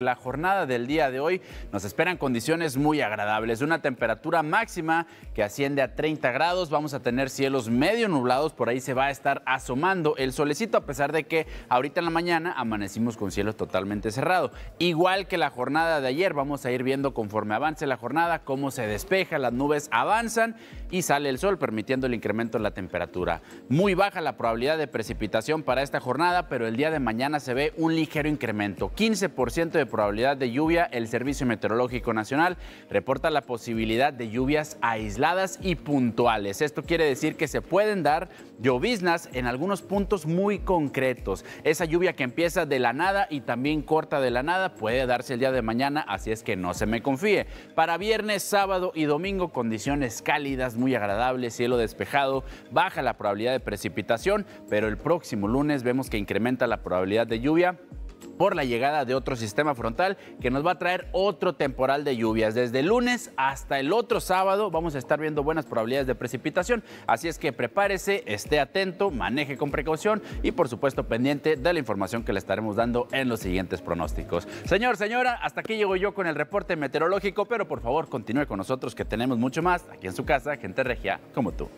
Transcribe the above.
La jornada del día de hoy nos esperan condiciones muy agradables, una temperatura máxima que asciende a 30 grados, vamos a tener cielos medio nublados, por ahí se va a estar asomando el solecito a pesar de que ahorita en la mañana amanecimos con cielo totalmente cerrado. Igual que la jornada de ayer, vamos a ir viendo conforme avance la jornada cómo se despeja, las nubes avanzan y sale el sol permitiendo el incremento en la temperatura. Muy baja la probabilidad de precipitación para esta jornada, pero el día de mañana se ve un ligero incremento, 15% de probabilidad de lluvia, el Servicio Meteorológico Nacional reporta la posibilidad de lluvias aisladas y puntuales. Esto quiere decir que se pueden dar lloviznas en algunos puntos muy concretos. Esa lluvia que empieza de la nada y también corta de la nada puede darse el día de mañana, así es que no se me confíe. Para viernes, sábado y domingo, condiciones cálidas, muy agradables, cielo despejado, baja la probabilidad de precipitación, pero el próximo lunes vemos que incrementa la probabilidad de lluvia por la llegada de otro sistema frontal que nos va a traer otro temporal de lluvias. Desde el lunes hasta el otro sábado vamos a estar viendo buenas probabilidades de precipitación. Así es que prepárese, esté atento, maneje con precaución y por supuesto pendiente de la información que le estaremos dando en los siguientes pronósticos. Señor, señora, hasta aquí llego yo con el reporte meteorológico, pero por favor continúe con nosotros que tenemos mucho más aquí en su casa, gente regia como tú.